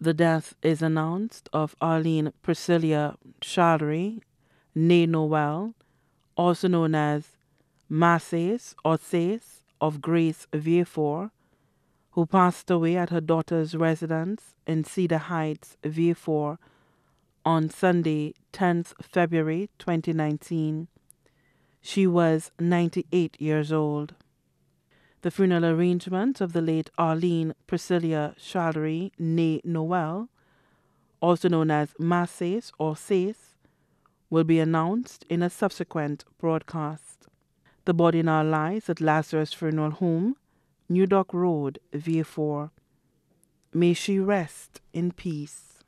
the death is announced of Arlene Priscilla Chardry, née Noel, also known as Masses or Sace of Grace 4 who passed away at her daughter's residence in Cedar Heights, V4 on Sunday, 10th February 2019. She was 98 years old. The funeral arrangement of the late Arlene Priscilla Chalery, née Noel, also known as Masses or Sace, will be announced in a subsequent broadcast. The body now lies at Lazarus Funeral Home, New Dock Road, VA4. May she rest in peace.